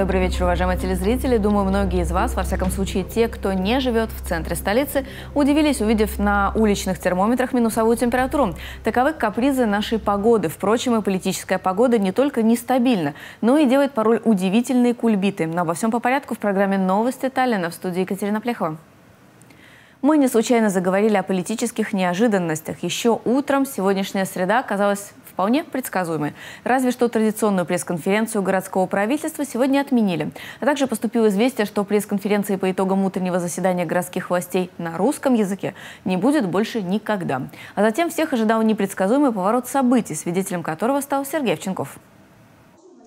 Добрый вечер, уважаемые телезрители. Думаю, многие из вас, во всяком случае те, кто не живет в центре столицы, удивились, увидев на уличных термометрах минусовую температуру. Таковы капризы нашей погоды. Впрочем, и политическая погода не только нестабильна, но и делает порой удивительные кульбиты. Но обо всем по порядку в программе «Новости Таллина» в студии Екатерина Плехова. Мы не случайно заговорили о политических неожиданностях. Еще утром сегодняшняя среда оказалась вполне предсказуемы. Разве что традиционную пресс-конференцию городского правительства сегодня отменили. А также поступило известие, что пресс-конференции по итогам утреннего заседания городских властей на русском языке не будет больше никогда. А затем всех ожидал непредсказуемый поворот событий, свидетелем которого стал Сергей Овченков.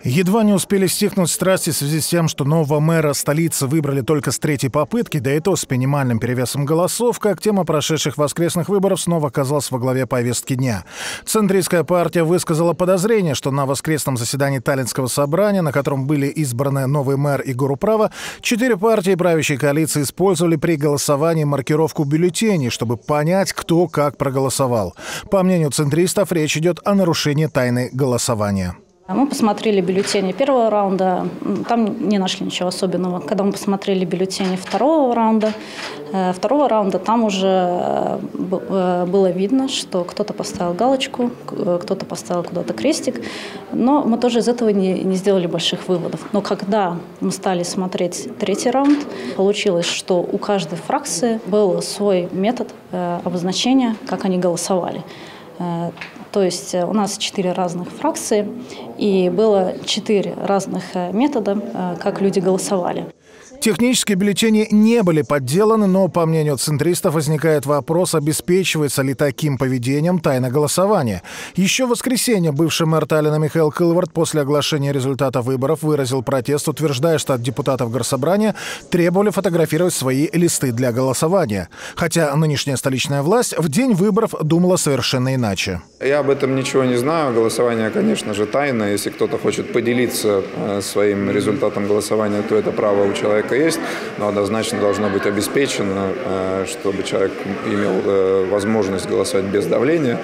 Едва не успели стихнуть страсти в связи с тем, что нового мэра столицы выбрали только с третьей попытки, да и то с минимальным перевесом голосов, как тема прошедших воскресных выборов снова оказалась во главе повестки дня. Центристская партия высказала подозрение, что на воскресном заседании Таллинского собрания, на котором были избраны новый мэр и гуру права, четыре партии правящей коалиции использовали при голосовании маркировку бюллетеней, чтобы понять, кто как проголосовал. По мнению центристов, речь идет о нарушении тайны голосования. А мы посмотрели бюллетени первого раунда, там не нашли ничего особенного. Когда мы посмотрели бюллетени второго раунда, э, второго раунда там уже э, э, было видно, что кто-то поставил галочку, кто-то поставил куда-то крестик, но мы тоже из этого не, не сделали больших выводов. Но когда мы стали смотреть третий раунд, получилось, что у каждой фракции был свой метод обозначения, как они голосовали то есть э, у нас четыре разных фракции, и было четыре разных э, метода, э, как люди голосовали. Технические бюллетени не были подделаны, но, по мнению центристов, возникает вопрос, обеспечивается ли таким поведением тайна голосования. Еще в воскресенье бывший мэр Таллина Михаил Кылвард после оглашения результата выборов выразил протест, утверждая, что от депутатов горсобрания требовали фотографировать свои листы для голосования. Хотя нынешняя столичная власть в день выборов думала совершенно иначе. Я об этом ничего не знаю. Голосование, конечно же, тайное. Если кто-то хочет поделиться э, своим результатом голосования, то это право у человека это есть, но однозначно должно быть обеспечено, э, чтобы человек имел э, возможность голосовать без давления.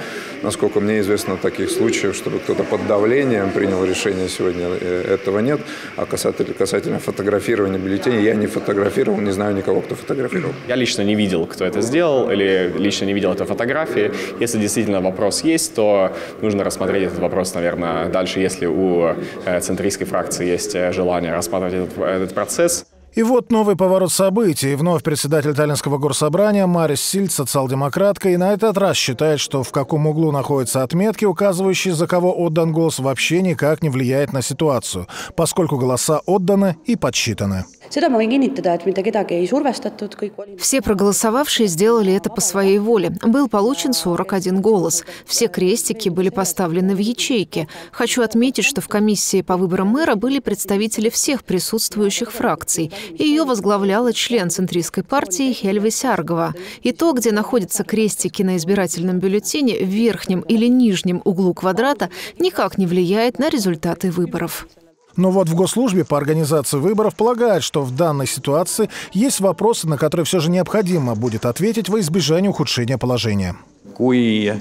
Насколько мне известно, таких случаев, чтобы кто-то под давлением принял решение сегодня, э, этого нет. А касательно, касательно фотографирования бюллетеней, я не фотографировал, не знаю никого, кто фотографировал. Я лично не видел, кто это сделал, или лично не видел этой фотографии. Если действительно вопрос есть, то нужно рассмотреть этот вопрос, наверное, дальше, если у центристской фракции есть желание рассматривать этот, этот процесс. И вот новый поворот событий. Вновь председатель Таллинского горсобрания Марис Сильд, социал-демократка, и на этот раз считает, что в каком углу находятся отметки, указывающие, за кого отдан голос, вообще никак не влияет на ситуацию, поскольку голоса отданы и подсчитаны. Все проголосовавшие сделали это по своей воле. Был получен 41 голос. Все крестики были поставлены в ячейке. Хочу отметить, что в комиссии по выборам мэра были представители всех присутствующих фракций. Ее возглавляла член центристской партии Хельви Сяргова. И то, где находятся крестики на избирательном бюллетене в верхнем или нижнем углу квадрата, никак не влияет на результаты выборов. Но вот в Госслужбе по организации выборов полагают, что в данной ситуации есть вопросы, на которые все же необходимо будет ответить во избежание ухудшения положения. Kui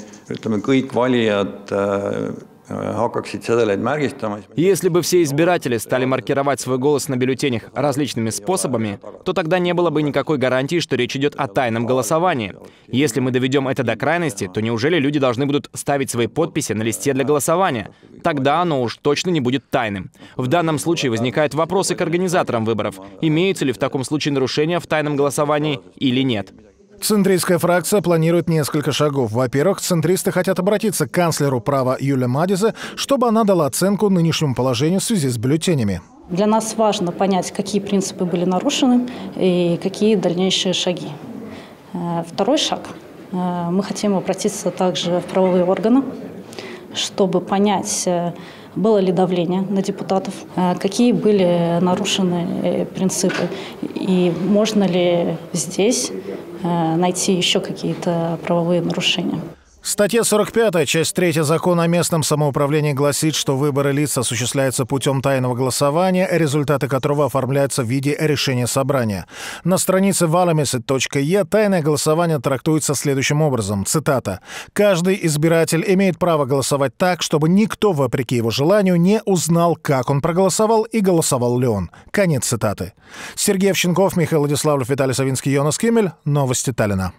если бы все избиратели стали маркировать свой голос на бюллетенях различными способами, то тогда не было бы никакой гарантии, что речь идет о тайном голосовании. Если мы доведем это до крайности, то неужели люди должны будут ставить свои подписи на листе для голосования? Тогда оно уж точно не будет тайным. В данном случае возникают вопросы к организаторам выборов. Имеются ли в таком случае нарушения в тайном голосовании или нет? Центристская фракция планирует несколько шагов. Во-первых, центристы хотят обратиться к канцлеру права Юле Мадизе, чтобы она дала оценку нынешнему положению в связи с бюллетенями. Для нас важно понять, какие принципы были нарушены и какие дальнейшие шаги. Э, второй шаг. Э, мы хотим обратиться также в правовые органы, чтобы понять, э, было ли давление на депутатов, какие были нарушены принципы и можно ли здесь Э, найти еще какие-то правовые нарушения. Статья 45, часть 3 Закона о местном самоуправлении гласит, что выборы лиц осуществляются путем тайного голосования, результаты которого оформляются в виде решения собрания. На странице valamesit.e тайное голосование трактуется следующим образом. Цитата. «Каждый избиратель имеет право голосовать так, чтобы никто, вопреки его желанию, не узнал, как он проголосовал и голосовал ли он». Конец цитаты. Сергей Овченков, Михаил Владиславлев, Виталий Савинский, Йонас Кимель. Новости Таллина.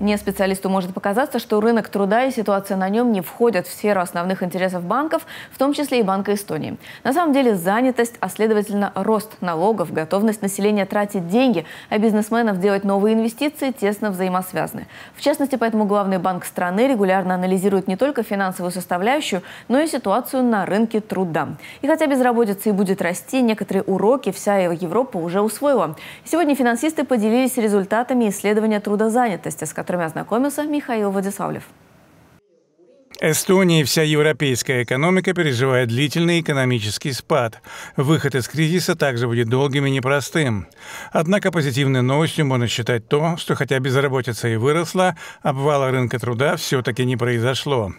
Не специалисту, может показаться, что рынок труда и ситуация на нем не входят в сферу основных интересов банков, в том числе и Банка Эстонии. На самом деле занятость, а следовательно рост налогов, готовность населения тратить деньги, а бизнесменов делать новые инвестиции тесно взаимосвязаны. В частности, поэтому главный банк страны регулярно анализирует не только финансовую составляющую, но и ситуацию на рынке труда. И хотя безработица и будет расти, некоторые уроки вся Европа уже усвоила. Сегодня финансисты поделились результатами исследования трудозанятости, с которым которыми ознакомился Михаил Владиславлев. Эстония и вся европейская экономика переживает длительный экономический спад. Выход из кризиса также будет долгим и непростым. Однако позитивной новостью можно считать то, что хотя безработица и выросла, обвала рынка труда все-таки не произошло.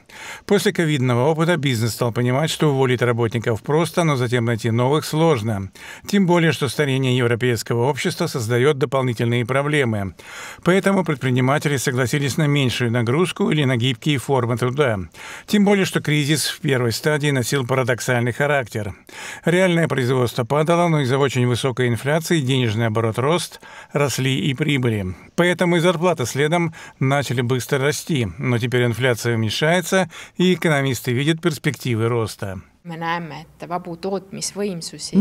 После ковидного опыта бизнес стал понимать, что уволить работников просто, но затем найти новых сложно. Тем более, что старение европейского общества создает дополнительные проблемы. Поэтому предприниматели согласились на меньшую нагрузку или на гибкие формы труда. Тем более, что кризис в первой стадии носил парадоксальный характер. Реальное производство падало, но из-за очень высокой инфляции денежный оборот рост, росли и прибыли. Поэтому и зарплаты следом начали быстро расти, но теперь инфляция уменьшается, и экономисты видят перспективы роста. Мы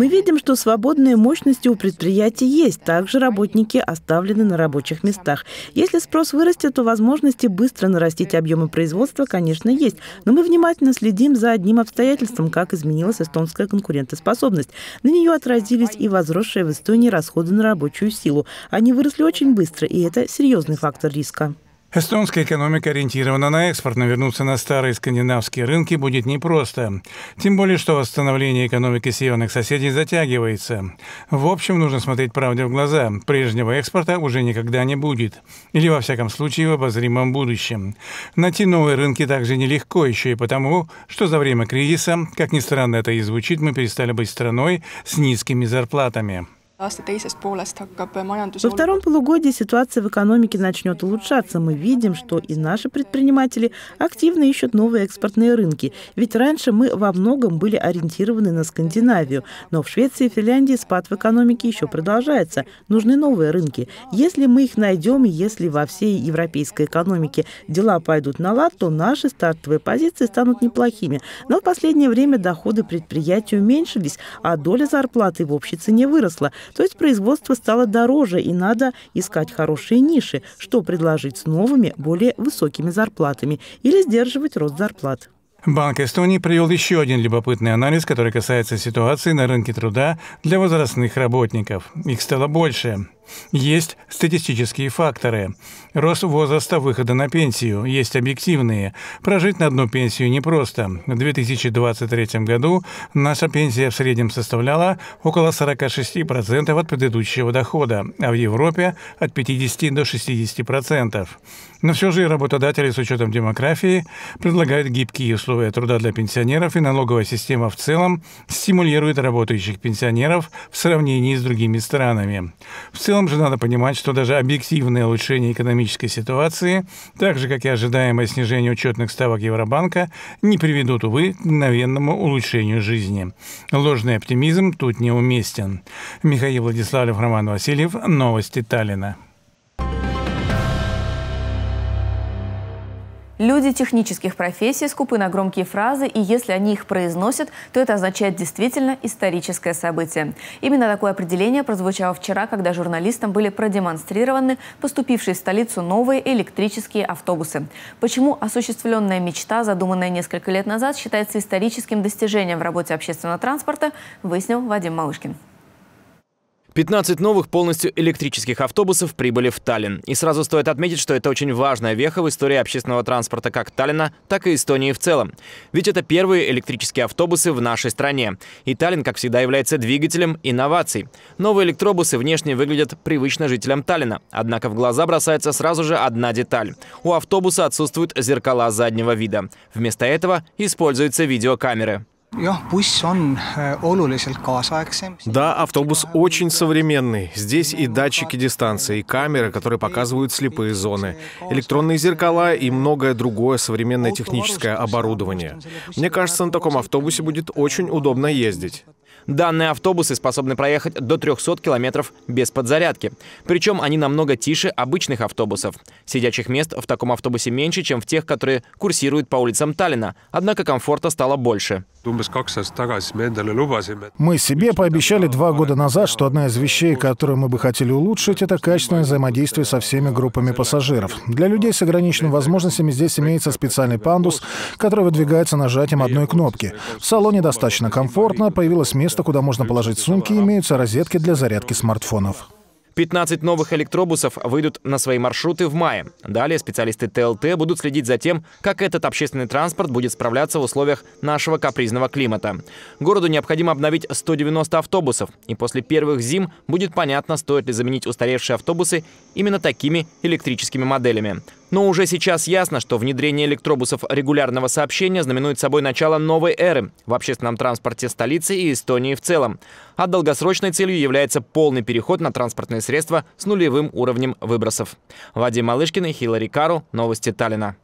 видим, что свободные мощности у предприятий есть. Также работники оставлены на рабочих местах. Если спрос вырастет, то возможности быстро нарастить объемы производства, конечно, есть. Но мы внимательно следим за одним обстоятельством, как изменилась эстонская конкурентоспособность. На нее отразились и возросшие в Эстонии расходы на рабочую силу. Они выросли очень быстро, и это серьезный фактор риска. Эстонская экономика ориентирована на экспорт, но вернуться на старые скандинавские рынки будет непросто. Тем более, что восстановление экономики северных соседей затягивается. В общем, нужно смотреть правде в глаза. Прежнего экспорта уже никогда не будет. Или, во всяком случае, в обозримом будущем. Найти новые рынки также нелегко, еще и потому, что за время кризиса, как ни странно это и звучит, мы перестали быть страной с низкими зарплатами. Во втором полугодии ситуация в экономике начнет улучшаться. Мы видим, что и наши предприниматели активно ищут новые экспортные рынки. Ведь раньше мы во многом были ориентированы на Скандинавию. Но в Швеции и Финляндии спад в экономике еще продолжается. Нужны новые рынки. Если мы их найдем, и если во всей европейской экономике дела пойдут на лад, то наши стартовые позиции станут неплохими. Но в последнее время доходы предприятий уменьшились, а доля зарплаты в общей цене выросла. То есть производство стало дороже, и надо искать хорошие ниши, что предложить с новыми, более высокими зарплатами или сдерживать рост зарплат. Банк Эстонии провел еще один любопытный анализ, который касается ситуации на рынке труда для возрастных работников. Их стало больше. Есть статистические факторы. Рост возраста выхода на пенсию есть объективные. Прожить на одну пенсию непросто. В 2023 году наша пенсия в среднем составляла около 46% от предыдущего дохода, а в Европе от 50 до 60%. Но все же работодатели с учетом демографии предлагают гибкие условия труда для пенсионеров и налоговая система в целом стимулирует работающих пенсионеров в сравнении с другими странами. В целом Потом же надо понимать, что даже объективное улучшение экономической ситуации, так же как и ожидаемое снижение учетных ставок Евробанка, не приведут, увы, к мгновенному улучшению жизни. Ложный оптимизм тут неуместен. Михаил Владиславлев, Роман Васильев, Новости Таллина. Люди технических профессий скупы на громкие фразы, и если они их произносят, то это означает действительно историческое событие. Именно такое определение прозвучало вчера, когда журналистам были продемонстрированы поступившие в столицу новые электрические автобусы. Почему осуществленная мечта, задуманная несколько лет назад, считается историческим достижением в работе общественного транспорта, выяснил Вадим Малышкин. 15 новых полностью электрических автобусов прибыли в Таллин. И сразу стоит отметить, что это очень важная веха в истории общественного транспорта как Таллина, так и Эстонии в целом. Ведь это первые электрические автобусы в нашей стране. И Таллин, как всегда, является двигателем инноваций. Новые электробусы внешне выглядят привычно жителям Таллина. Однако в глаза бросается сразу же одна деталь. У автобуса отсутствуют зеркала заднего вида. Вместо этого используются видеокамеры. Äh, да, автобус очень современный. Здесь и датчики дистанции, и камеры, которые показывают слепые зоны, электронные зеркала и многое другое современное техническое оборудование. Мне кажется, на таком автобусе будет очень удобно ездить. Данные автобусы способны проехать до 300 километров без подзарядки. Причем они намного тише обычных автобусов. Сидячих мест в таком автобусе меньше, чем в тех, которые курсируют по улицам Таллина. Однако комфорта стало больше. Мы себе пообещали два года назад, что одна из вещей, которую мы бы хотели улучшить, это качественное взаимодействие со всеми группами пассажиров. Для людей с ограниченными возможностями здесь имеется специальный пандус, который выдвигается нажатием одной кнопки. В салоне достаточно комфортно, появилась место, куда можно положить сумки, и имеются розетки для зарядки смартфонов. 15 новых электробусов выйдут на свои маршруты в мае. Далее специалисты ТЛТ будут следить за тем, как этот общественный транспорт будет справляться в условиях нашего капризного климата. Городу необходимо обновить 190 автобусов, и после первых зим будет понятно, стоит ли заменить устаревшие автобусы именно такими электрическими моделями. Но уже сейчас ясно, что внедрение электробусов регулярного сообщения знаменует собой начало новой эры в общественном транспорте столицы и Эстонии в целом. А долгосрочной целью является полный переход на транспортные средства с нулевым уровнем выбросов. Вадим Малышкин и Хилари Кару. Новости Таллина.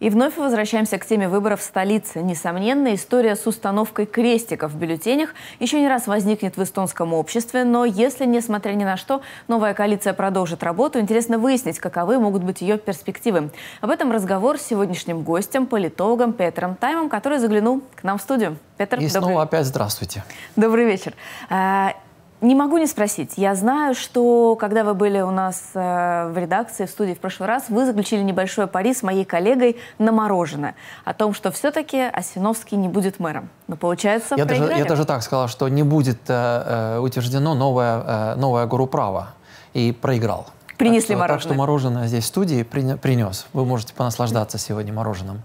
И вновь возвращаемся к теме выборов в столице. Несомненно, история с установкой крестиков в бюллетенях еще не раз возникнет в эстонском обществе, но если, несмотря ни на что, новая коалиция продолжит работу, интересно выяснить, каковы могут быть ее перспективы. Об этом разговор с сегодняшним гостем, политологом Петром Таймом, который заглянул к нам в студию. Петр, И добрый... снова опять здравствуйте. Добрый вечер. А, не могу не спросить. Я знаю, что когда вы были у нас э, в редакции, в студии в прошлый раз, вы заключили небольшой пари с моей коллегой на мороженое о том, что все-таки Осиновский не будет мэром. Но получается, я даже, я даже так сказал, что не будет э, э, утверждено новое, э, новое гору права. И проиграл. Принесли так что, мороженое. Так что мороженое здесь в студии принес. Вы можете понаслаждаться сегодня мороженым.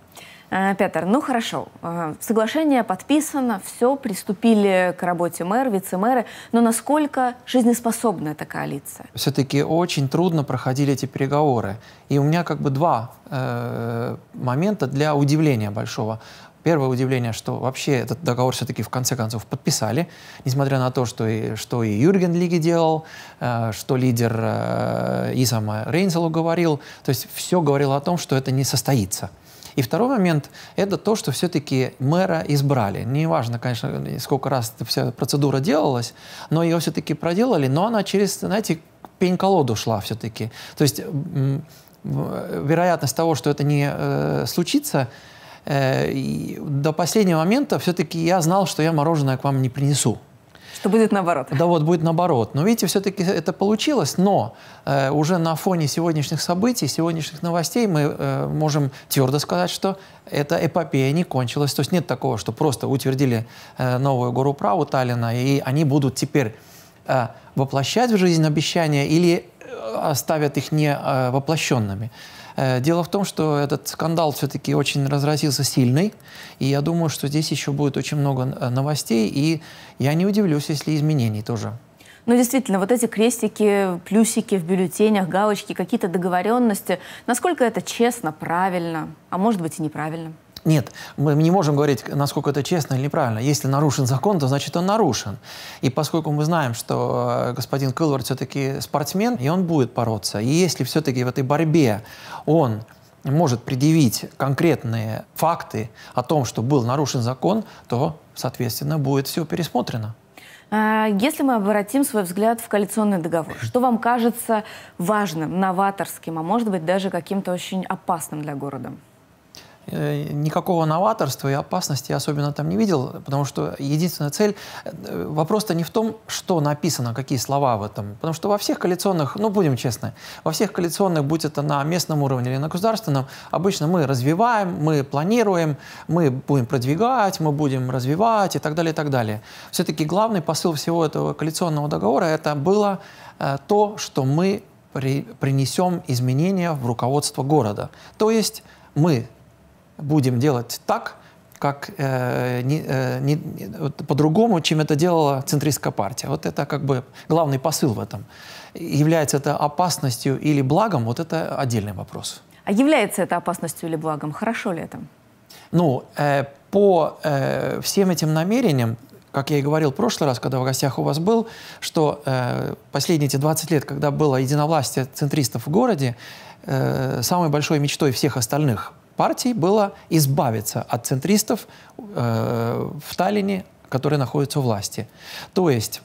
Э, Петр, ну хорошо, э, соглашение подписано, все, приступили к работе мэр, вице-мэры, но насколько жизнеспособна эта коалиция? Все-таки очень трудно проходили эти переговоры. И у меня как бы два э, момента для удивления большого. Первое удивление, что вообще этот договор все-таки в конце концов подписали, несмотря на то, что и, что и Юрген Лиги делал, э, что лидер э, Исама Рейнсел говорил. То есть все говорило о том, что это не состоится. И второй момент — это то, что все-таки мэра избрали. Неважно, конечно, сколько раз вся процедура делалась, но ее все-таки проделали, но она через, знаете, пень-колоду шла все-таки. То есть вероятность того, что это не э, случится, э, до последнего момента все-таки я знал, что я мороженое к вам не принесу. Что будет наоборот. Да вот, будет наоборот. Но видите, все-таки это получилось, но э, уже на фоне сегодняшних событий, сегодняшних новостей мы э, можем твердо сказать, что эта эпопея не кончилась. То есть нет такого, что просто утвердили э, новую гору праву Таллина, и они будут теперь э, воплощать в жизнь обещания или а, ставят их не а, воплощенными. Э, дело в том, что этот скандал все-таки очень разразился сильный, и я думаю, что здесь еще будет очень много э, новостей, и я не удивлюсь, если изменений тоже. Ну, действительно, вот эти крестики, плюсики в бюллетенях, галочки, какие-то договоренности, насколько это честно, правильно, а может быть и неправильно? Нет, мы не можем говорить, насколько это честно или неправильно. Если нарушен закон, то значит он нарушен. И поскольку мы знаем, что э, господин Кылвард все-таки спортсмен, и он будет бороться, и если все-таки в этой борьбе он может предъявить конкретные факты о том, что был нарушен закон, то, соответственно, будет все пересмотрено. А, если мы обратим свой взгляд в коалиционный договор, что вам кажется важным, новаторским, а может быть даже каким-то очень опасным для города? Э, никакого новаторства и опасности я особенно там не видел, потому что единственная цель, э, вопрос-то не в том, что написано, какие слова в этом, потому что во всех коалиционных, ну будем честны, во всех коалиционных, будь это на местном уровне или на государственном, обычно мы развиваем, мы планируем, мы будем продвигать, мы будем развивать и так далее, и так далее. Все-таки главный посыл всего этого коалиционного договора это было э, то, что мы при, принесем изменения в руководство города. То есть мы будем делать так, как э, не, э, не, вот, по-другому, чем это делала центристская партия. Вот это как бы главный посыл в этом. Является это опасностью или благом, вот это отдельный вопрос. А является это опасностью или благом? Хорошо ли это? Ну, э, по э, всем этим намерениям, как я и говорил в прошлый раз, когда в гостях у вас был, что э, последние эти 20 лет, когда было единовластие центристов в городе, э, самой большой мечтой всех остальных партий было избавиться от центристов э, в Таллине, которые находятся у власти. То есть,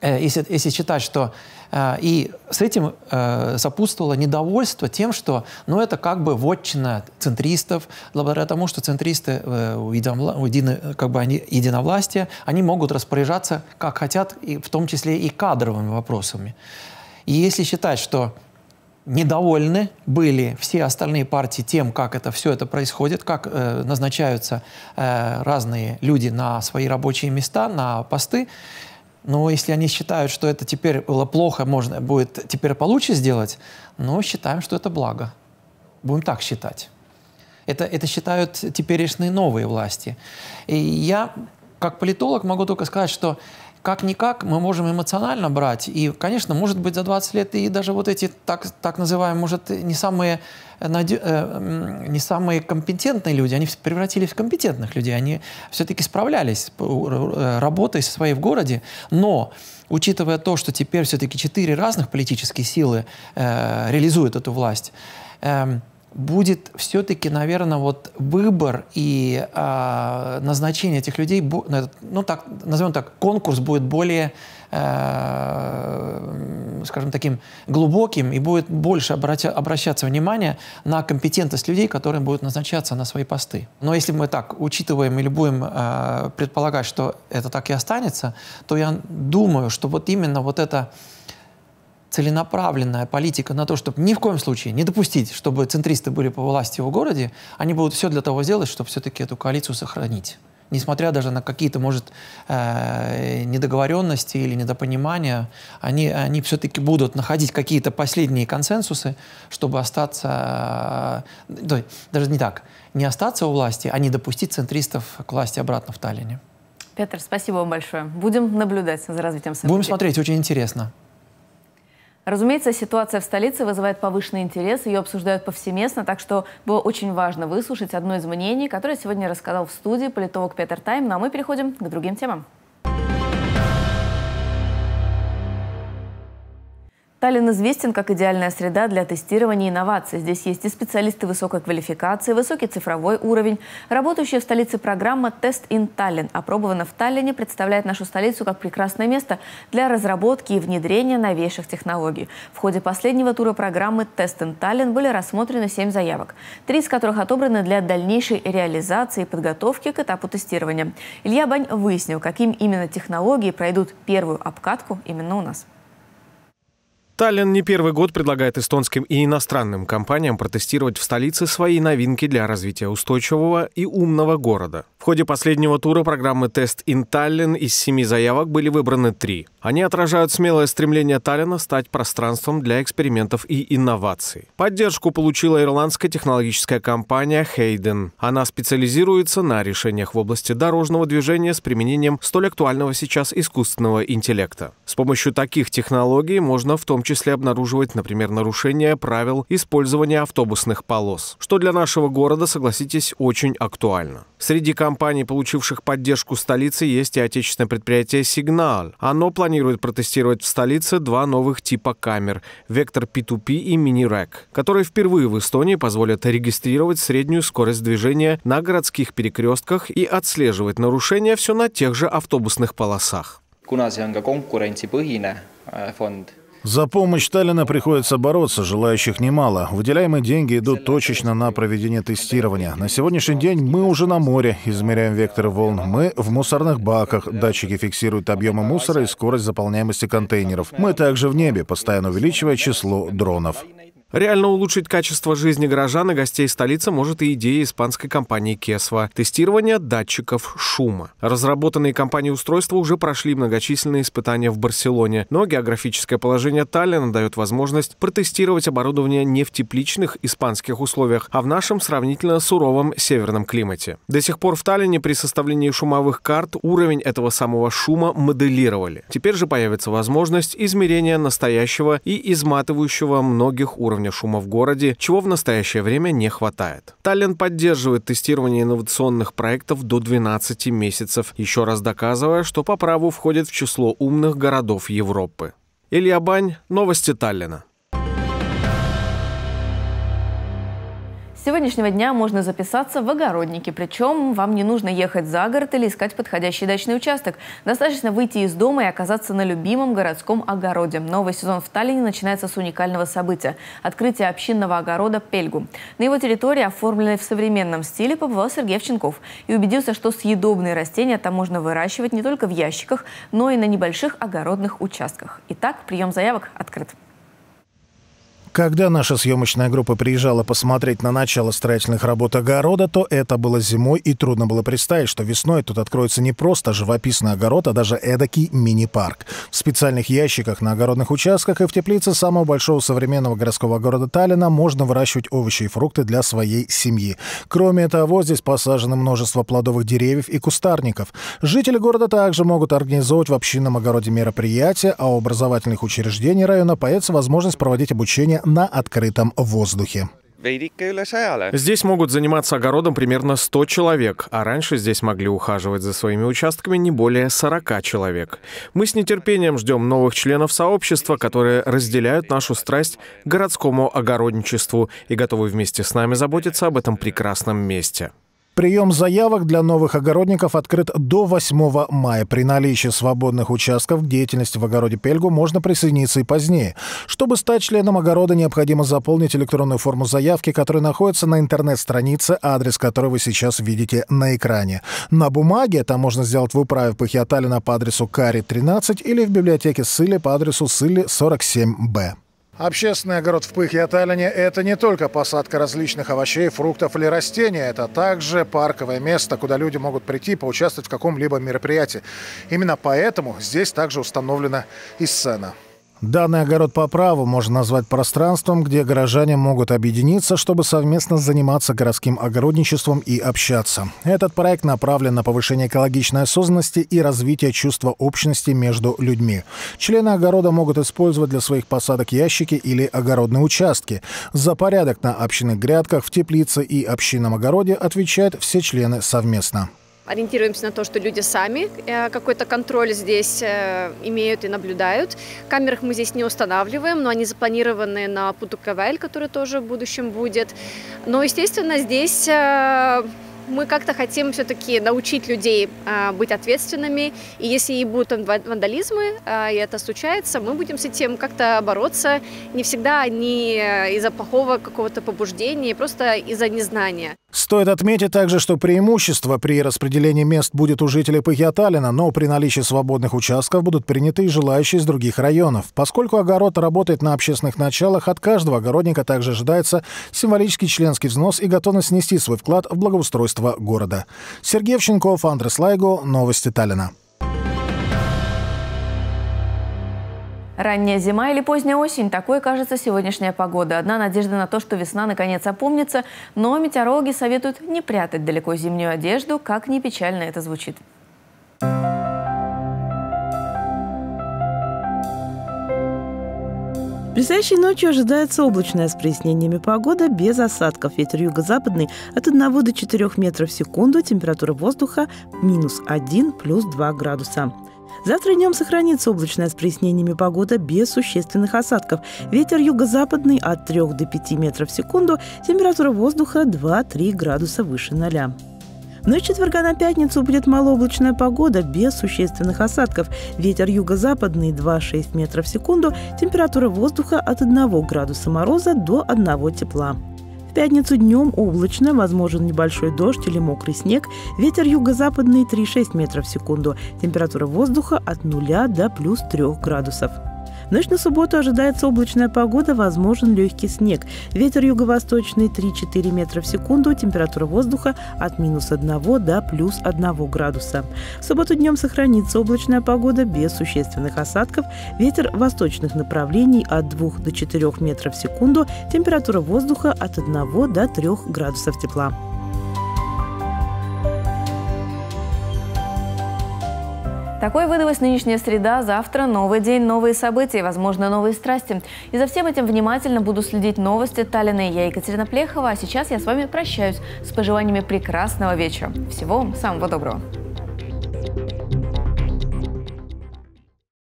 э, если, если считать, что э, и с этим э, сопутствовало недовольство тем, что ну, это как бы вотчина центристов, благодаря тому, что центристы э, у, едино, у едино, как бы они, единовластия, они могут распоряжаться как хотят, и в том числе и кадровыми вопросами. И если считать, что недовольны были все остальные партии тем, как это все это происходит, как э, назначаются э, разные люди на свои рабочие места, на посты. Но если они считают, что это теперь было плохо, можно будет теперь получше сделать, ну, считаем, что это благо. Будем так считать. Это, это считают теперешние новые власти. И я, как политолог, могу только сказать, что как-никак мы можем эмоционально брать. И, конечно, может быть, за 20 лет и даже вот эти так, так называемые, может, не самые, наде... э, не самые компетентные люди, они превратились в компетентных людей, они все-таки справлялись э, работой своей в городе, но учитывая то, что теперь все-таки четыре разных политические силы э, реализуют эту власть, э, будет все-таки, наверное, вот выбор и э, назначение этих людей, ну, ну так, назовем так, конкурс будет более, э, скажем, таким глубоким и будет больше обратя, обращаться внимание на компетентность людей, которые будут назначаться на свои посты. Но если мы так учитываем или будем э, предполагать, что это так и останется, то я думаю, что вот именно вот это целенаправленная политика на то, чтобы ни в коем случае не допустить, чтобы центристы были по власти в городе, они будут все для того делать, чтобы все-таки эту коалицию сохранить. Несмотря даже на какие-то, может, э, недоговоренности или недопонимания, они, они все-таки будут находить какие-то последние консенсусы, чтобы остаться... Э, даже не так. Не остаться у власти, а не допустить центристов к власти обратно в Таллине. Петр, спасибо вам большое. Будем наблюдать за развитием событий. Будем смотреть, очень интересно. Разумеется, ситуация в столице вызывает повышенный интерес, ее обсуждают повсеместно, так что было очень важно выслушать одно из мнений, которое сегодня рассказал в студии политолог Петер Тайм. Ну а мы переходим к другим темам. Таллин известен как идеальная среда для тестирования инноваций. Здесь есть и специалисты высокой квалификации, высокий цифровой уровень. Работающая в столице программа «Тест in Таллин», опробована в Таллине, представляет нашу столицу как прекрасное место для разработки и внедрения новейших технологий. В ходе последнего тура программы «Тест in Таллин» были рассмотрены семь заявок, три из которых отобраны для дальнейшей реализации и подготовки к этапу тестирования. Илья Бань выяснил, каким именно технологии пройдут первую обкатку именно у нас. Таллин не первый год предлагает эстонским и иностранным компаниям протестировать в столице свои новинки для развития устойчивого и умного города. В ходе последнего тура программы «Тест in Таллин» из семи заявок были выбраны три. Они отражают смелое стремление Таллина стать пространством для экспериментов и инноваций. Поддержку получила ирландская технологическая компания Hayden. Она специализируется на решениях в области дорожного движения с применением столь актуального сейчас искусственного интеллекта. С помощью таких технологий можно в том числе числе обнаруживать, например, нарушения правил использования автобусных полос, что для нашего города, согласитесь, очень актуально. Среди компаний, получивших поддержку столицы, есть и отечественное предприятие «Сигнал». Оно планирует протестировать в столице два новых типа камер – «Вектор P2P» и «Минирек», которые впервые в Эстонии позволят регистрировать среднюю скорость движения на городских перекрестках и отслеживать нарушения все на тех же автобусных полосах. kuna see on ka konkurentsipõhine э, fond за помощь Сталина приходится бороться, желающих немало. Выделяемые деньги идут точечно на проведение тестирования. На сегодняшний день мы уже на море, измеряем векторы волн. Мы в мусорных баках. Датчики фиксируют объемы мусора и скорость заполняемости контейнеров. Мы также в небе, постоянно увеличивая число дронов. Реально улучшить качество жизни горожан и гостей столицы может и идея испанской компании Кесва – тестирование датчиков шума. Разработанные компанией устройства уже прошли многочисленные испытания в Барселоне, но географическое положение Таллина дает возможность протестировать оборудование не в тепличных испанских условиях, а в нашем сравнительно суровом северном климате. До сих пор в Таллине при составлении шумовых карт уровень этого самого шума моделировали. Теперь же появится возможность измерения настоящего и изматывающего многих уровней уровня шума в городе, чего в настоящее время не хватает. Таллин поддерживает тестирование инновационных проектов до 12 месяцев, еще раз доказывая, что по праву входит в число умных городов Европы. Илья Бань, новости Таллина. С сегодняшнего дня можно записаться в огороднике, причем вам не нужно ехать за город или искать подходящий дачный участок. Достаточно выйти из дома и оказаться на любимом городском огороде. Новый сезон в Таллине начинается с уникального события – открытия общинного огорода Пельгу. На его территории, оформленной в современном стиле, побывал Сергей Овченков и убедился, что съедобные растения там можно выращивать не только в ящиках, но и на небольших огородных участках. Итак, прием заявок открыт. Когда наша съемочная группа приезжала посмотреть на начало строительных работ огорода, то это было зимой, и трудно было представить, что весной тут откроется не просто живописный огород, а даже эдакий мини-парк. В специальных ящиках на огородных участках и в теплице самого большого современного городского города Таллина можно выращивать овощи и фрукты для своей семьи. Кроме того, здесь посажено множество плодовых деревьев и кустарников. Жители города также могут организовывать в общинном огороде мероприятия, а у образовательных учреждений района появится возможность проводить обучение на открытом воздухе. Здесь могут заниматься огородом примерно 100 человек, а раньше здесь могли ухаживать за своими участками не более 40 человек. Мы с нетерпением ждем новых членов сообщества, которые разделяют нашу страсть городскому огородничеству и готовы вместе с нами заботиться об этом прекрасном месте. Прием заявок для новых огородников открыт до 8 мая. При наличии свободных участков к деятельности в огороде Пельгу можно присоединиться и позднее. Чтобы стать членом огорода, необходимо заполнить электронную форму заявки, которая находится на интернет-странице, адрес которой вы сейчас видите на экране. На бумаге это можно сделать в управе Пахиаталина по адресу Кари 13 или в библиотеке Сыли по адресу Сыли 47Б. Общественный огород в Пыхе-Аталине – это не только посадка различных овощей, фруктов или растений, это также парковое место, куда люди могут прийти и поучаствовать в каком-либо мероприятии. Именно поэтому здесь также установлена и сцена. Данный огород по праву можно назвать пространством, где горожане могут объединиться, чтобы совместно заниматься городским огородничеством и общаться. Этот проект направлен на повышение экологичной осознанности и развитие чувства общности между людьми. Члены огорода могут использовать для своих посадок ящики или огородные участки. За порядок на общинных грядках, в теплице и общинном огороде отвечают все члены совместно. Ориентируемся на то, что люди сами э, какой-то контроль здесь э, имеют и наблюдают. Камер мы здесь не устанавливаем, но они запланированы на Путукавель, который тоже в будущем будет. Но, естественно, здесь э, мы как-то хотим все-таки научить людей э, быть ответственными, и если и будут вандализмы, э, и это случается, мы будем с этим как-то бороться, не всегда они из-за плохого какого-то побуждения, просто из-за незнания. Стоит отметить также, что преимущество при распределении мест будет у жителей Пахиаталина, но при наличии свободных участков будут приняты и желающие из других районов. Поскольку огород работает на общественных началах, от каждого огородника также ожидается символический членский взнос и готовность нести свой вклад в благоустройство города. Сергей Овченков, Андрес Лайго, Новости Таллина. Ранняя зима или поздняя осень – такой, кажется, сегодняшняя погода. Одна надежда на то, что весна наконец опомнится, но метеорологи советуют не прятать далеко зимнюю одежду, как ни печально это звучит. Предстоящей ночью ожидается облачная с прояснениями погода без осадков. Ветер юго-западный от 1 до 4 метров в секунду, температура воздуха минус 1, плюс 2 градуса. Завтра днем сохранится облачная с приснениями погода без существенных осадков. Ветер юго-западный от 3 до 5 метров в секунду, температура воздуха 2-3 градуса выше 0. Ночь ну четверга на пятницу будет малооблачная погода без существенных осадков. Ветер юго-западный 2-6 метров в секунду, температура воздуха от 1 градуса мороза до 1 тепла. В пятницу днем облачно, возможен небольшой дождь или мокрый снег, ветер юго-западный 3,6 метров в секунду, температура воздуха от 0 до плюс 3 градусов. Ночь на субботу ожидается облачная погода, возможен легкий снег. Ветер юго-восточный 3-4 метра в секунду, температура воздуха от минус 1 до плюс 1 градуса. В субботу днем сохранится облачная погода без существенных осадков, ветер восточных направлений от 2 до 4 метров в секунду, температура воздуха от 1 до 3 градусов тепла. Такой выдалась нынешняя среда, завтра новый день, новые события, возможно, новые страсти. И за всем этим внимательно буду следить новости Таллина. Я Екатерина Плехова, а сейчас я с вами прощаюсь с пожеланиями прекрасного вечера. Всего вам самого доброго.